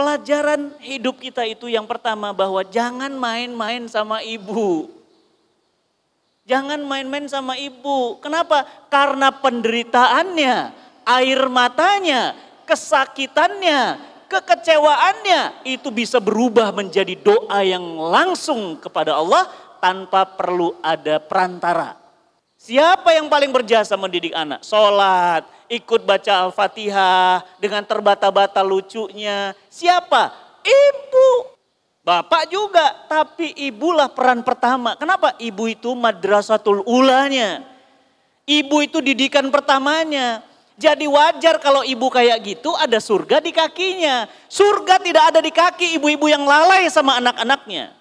Pelajaran hidup kita itu yang pertama bahwa jangan main-main sama ibu. Jangan main-main sama ibu. Kenapa? Karena penderitaannya, air matanya, kesakitannya, kekecewaannya itu bisa berubah menjadi doa yang langsung kepada Allah tanpa perlu ada perantara. Siapa yang paling berjasa mendidik anak? Sholat, ikut baca Al-Fatihah dengan terbata-bata lucunya. Siapa? Ibu. Bapak juga, tapi ibulah peran pertama. Kenapa? Ibu itu madrasatul ulanya. Ibu itu didikan pertamanya. Jadi wajar kalau ibu kayak gitu ada surga di kakinya. Surga tidak ada di kaki ibu-ibu yang lalai sama anak-anaknya.